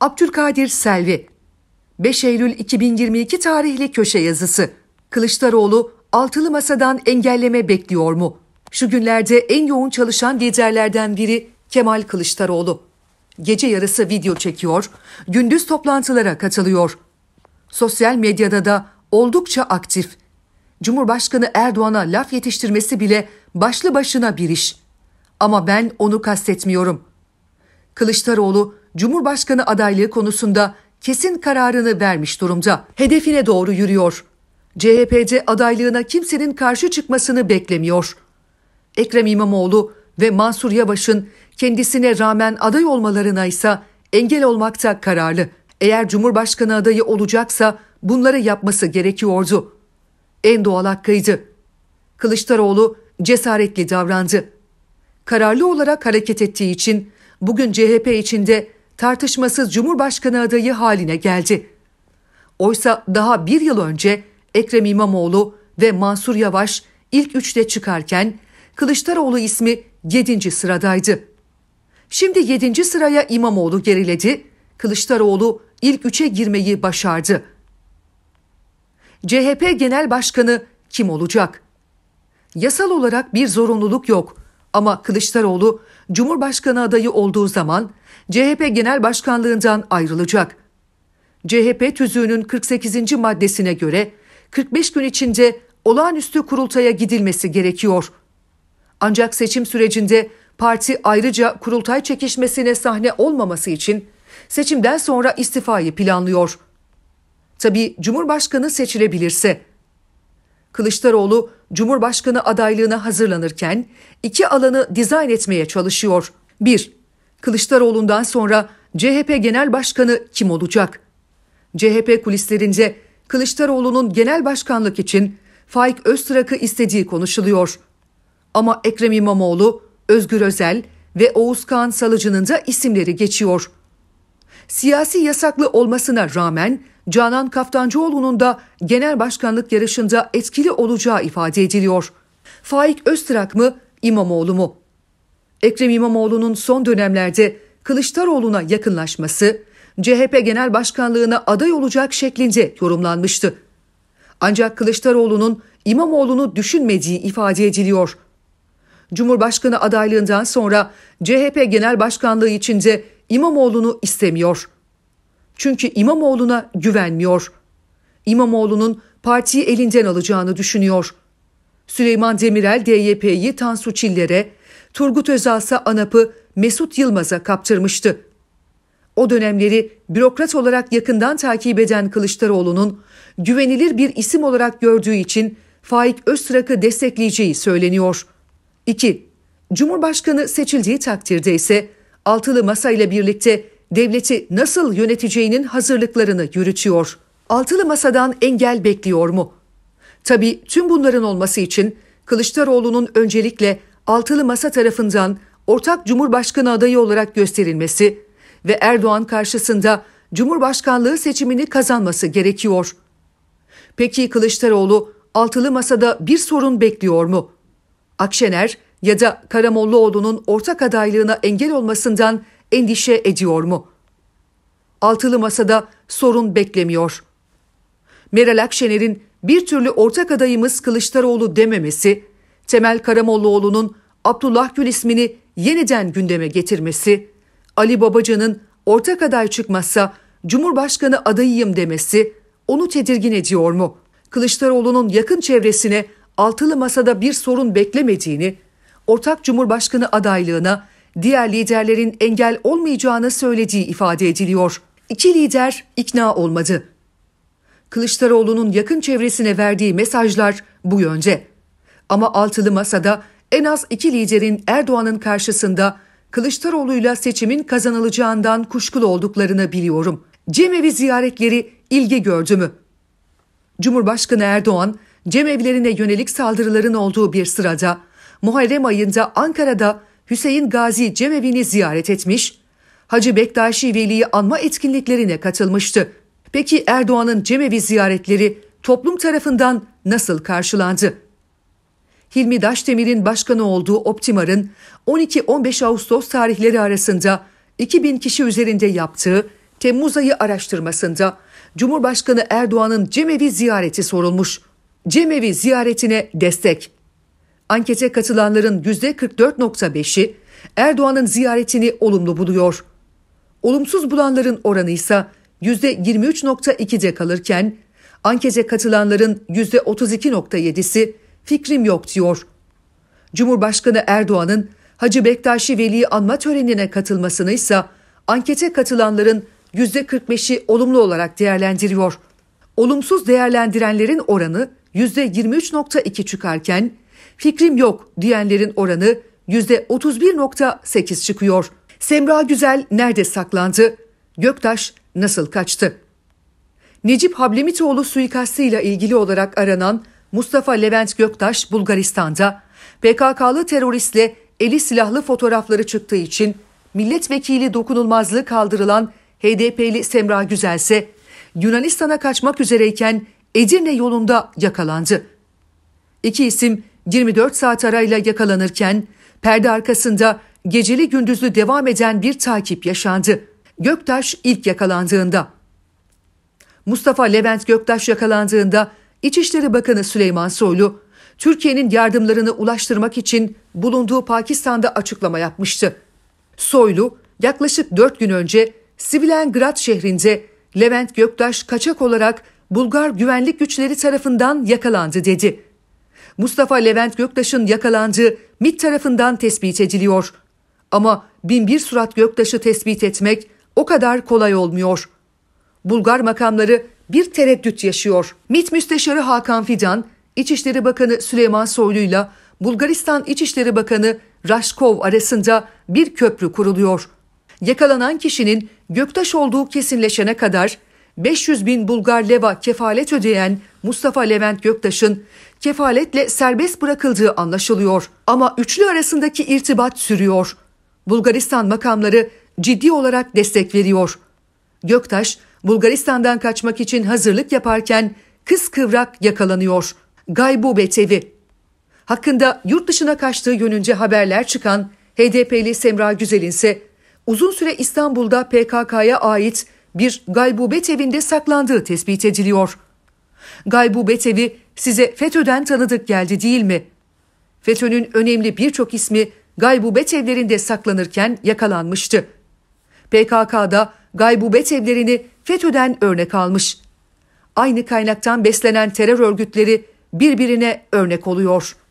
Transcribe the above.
Abdülkadir Selvi 5 Eylül 2022 tarihli köşe yazısı Kılıçdaroğlu altılı masadan engelleme bekliyor mu? Şu günlerde en yoğun çalışan liderlerden biri Kemal Kılıçdaroğlu. Gece yarısı video çekiyor, gündüz toplantılara katılıyor. Sosyal medyada da oldukça aktif. Cumhurbaşkanı Erdoğan'a laf yetiştirmesi bile başlı başına bir iş. Ama ben onu kastetmiyorum. Kılıçdaroğlu Cumhurbaşkanı adaylığı konusunda kesin kararını vermiş durumda. Hedefine doğru yürüyor. CHP'ce adaylığına kimsenin karşı çıkmasını beklemiyor. Ekrem İmamoğlu ve Mansur Yavaş'ın kendisine rağmen aday olmalarına ise engel olmakta kararlı. Eğer Cumhurbaşkanı adayı olacaksa bunları yapması gerekiyordu. En doğal hakkıydı. Kılıçdaroğlu cesaretli davrandı. Kararlı olarak hareket ettiği için bugün CHP içinde tartışmasız Cumhurbaşkanı adayı haline geldi. Oysa daha bir yıl önce Ekrem İmamoğlu ve Mansur Yavaş ilk üçte çıkarken Kılıçdaroğlu ismi 7. sıradaydı. Şimdi 7. sıraya İmamoğlu geriledi, Kılıçdaroğlu ilk üçe girmeyi başardı. CHP Genel Başkanı kim olacak? Yasal olarak bir zorunluluk yok ama Kılıçdaroğlu Cumhurbaşkanı adayı olduğu zaman CHP Genel Başkanlığından ayrılacak. CHP tüzüğünün 48. maddesine göre 45 gün içinde olağanüstü kurultaya gidilmesi gerekiyor. Ancak seçim sürecinde parti ayrıca kurultay çekişmesine sahne olmaması için seçimden sonra istifayı planlıyor. Tabi Cumhurbaşkanı seçilebilirse. Kılıçdaroğlu Cumhurbaşkanı adaylığına hazırlanırken iki alanı dizayn etmeye çalışıyor. 1. Kılıçdaroğlu'ndan sonra CHP Genel Başkanı kim olacak? CHP kulislerince Kılıçdaroğlu'nun genel başkanlık için Faik Öztrak'ı istediği konuşuluyor. Ama Ekrem İmamoğlu, Özgür Özel ve Oğuzkan Salıcı'nın da isimleri geçiyor. Siyasi yasaklı olmasına rağmen Canan Kaftancıoğlu'nun da genel başkanlık yarışında etkili olacağı ifade ediliyor. Faik Öztrak mı, İmamoğlu mu? Ekrem İmamoğlu'nun son dönemlerde Kılıçdaroğlu'na yakınlaşması, CHP Genel Başkanlığı'na aday olacak şeklinde yorumlanmıştı. Ancak Kılıçdaroğlu'nun İmamoğlu'nu düşünmediği ifade ediliyor. Cumhurbaşkanı adaylığından sonra CHP Genel Başkanlığı içinde İmamoğlu'nu istemiyor. Çünkü İmamoğlu'na güvenmiyor. İmamoğlu'nun partiyi elinden alacağını düşünüyor. Süleyman Demirel DYP'yi Tansu Çiller'e, Turgut Özal'sa ANAP'ı Mesut Yılmaz'a kaptırmıştı. O dönemleri bürokrat olarak yakından takip eden Kılıçdaroğlu'nun güvenilir bir isim olarak gördüğü için Faik Öztrak'ı destekleyeceği söyleniyor. 2. Cumhurbaşkanı seçildiği takdirde ise altılı masa ile birlikte devleti nasıl yöneteceğinin hazırlıklarını yürütüyor. Altılı masadan engel bekliyor mu? Tabi tüm bunların olması için Kılıçdaroğlu'nun öncelikle altılı masa tarafından ortak Cumhurbaşkanı adayı olarak gösterilmesi ve Erdoğan karşısında Cumhurbaşkanlığı seçimini kazanması gerekiyor. Peki Kılıçdaroğlu altılı masada bir sorun bekliyor mu? Akşener ya da Karamollaoğlu'nun ortak adaylığına engel olmasından endişe ediyor mu? Altılı masada sorun beklemiyor. Meral Akşener'in bir türlü ortak adayımız Kılıçdaroğlu dememesi, Temel Karamollaoğlu'nun Abdullah Gül ismini yeniden gündeme getirmesi, Ali Babacan'ın ortak aday çıkmazsa Cumhurbaşkanı adayıyım demesi onu tedirgin ediyor mu? Kılıçdaroğlu'nun yakın çevresine altılı masada bir sorun beklemediğini, ortak cumhurbaşkanı adaylığına diğer liderlerin engel olmayacağını söylediği ifade ediliyor. İki lider ikna olmadı. Kılıçdaroğlu'nun yakın çevresine verdiği mesajlar bu yönde. Ama altılı masada en az iki liderin Erdoğan'ın karşısında Kılıçdaroğlu'yla seçimin kazanılacağından kuşkulu olduklarını biliyorum. Cemevi ziyaretleri ilgi gördü mü? Cumhurbaşkanı Erdoğan, cemeevlerine yönelik saldırıların olduğu bir sırada Muharrem ayında Ankara'da Hüseyin Gazi Cemevi'ni ziyaret etmiş, Hacı Bektaşi Veli'yi anma etkinliklerine katılmıştı. Peki Erdoğan'ın cemevi ziyaretleri toplum tarafından nasıl karşılandı? Hilmi Daşdemir'in başkanı olduğu Optimar'ın 12-15 Ağustos tarihleri arasında 2000 kişi üzerinde yaptığı Temmuz ayı araştırmasında Cumhurbaşkanı Erdoğan'ın cemevi ziyareti sorulmuş. Cemevi ziyaretine destek Ankete katılanların %44.5'i Erdoğan'ın ziyaretini olumlu buluyor. Olumsuz bulanların oranı ise %23.2'de kalırken ankete katılanların %32.7'si fikrim yok diyor. Cumhurbaşkanı Erdoğan'ın Hacı Bektaşi Veli'yi anma törenine katılmasını ise ankete katılanların %45'i olumlu olarak değerlendiriyor. Olumsuz değerlendirenlerin oranı %23.2 çıkarken fikrim yok diyenlerin oranı %31.8 çıkıyor. Semra Güzel nerede saklandı? Göktaş nasıl kaçtı? Necip Hablemitoğlu suikastıyla ilgili olarak aranan Mustafa Levent Göktaş Bulgaristan'da PKK'lı teröristle eli silahlı fotoğrafları çıktığı için milletvekili dokunulmazlığı kaldırılan HDP'li Semra Güzel ise Yunanistan'a kaçmak üzereyken Edirne yolunda yakalandı. İki isim 24 saat arayla yakalanırken perde arkasında geceli gündüzlü devam eden bir takip yaşandı. Göktaş ilk yakalandığında. Mustafa Levent Göktaş yakalandığında İçişleri Bakanı Süleyman Soylu, Türkiye'nin yardımlarını ulaştırmak için bulunduğu Pakistan'da açıklama yapmıştı. Soylu, yaklaşık 4 gün önce Sivilengrad şehrinde Levent Göktaş kaçak olarak Bulgar güvenlik güçleri tarafından yakalandı dedi. Mustafa Levent Göktaş'ın yakalandığı MIT tarafından tespit ediliyor. Ama bin bir surat Göktaş'ı tespit etmek o kadar kolay olmuyor. Bulgar makamları bir tereddüt yaşıyor. MIT Müsteşarı Hakan Fidan, İçişleri Bakanı Süleyman Soylu'yla Bulgaristan İçişleri Bakanı Raşkov arasında bir köprü kuruluyor. Yakalanan kişinin Göktaş olduğu kesinleşene kadar 500 bin Bulgar leva kefalet ödeyen Mustafa Levent Göktaş'ın kefaletle serbest bırakıldığı anlaşılıyor. Ama üçlü arasındaki irtibat sürüyor. Bulgaristan makamları ciddi olarak destek veriyor. Göktaş, Bulgaristan'dan kaçmak için hazırlık yaparken kıskıvrak yakalanıyor. Gaybu Betevi. Hakkında yurt dışına kaçtığı yönünce haberler çıkan HDP'li Semra Güzel'in ise uzun süre İstanbul'da PKK'ya ait bir gaybubet evinde saklandığı tespit ediliyor. Gaybubet Betevi size FETÖ'den tanıdık geldi değil mi? FETÖ'nün önemli birçok ismi gaybubet Betevlerinde saklanırken yakalanmıştı. PKK'da gaybubet Betevlerini FETÖ'den örnek almış. Aynı kaynaktan beslenen terör örgütleri birbirine örnek oluyor.''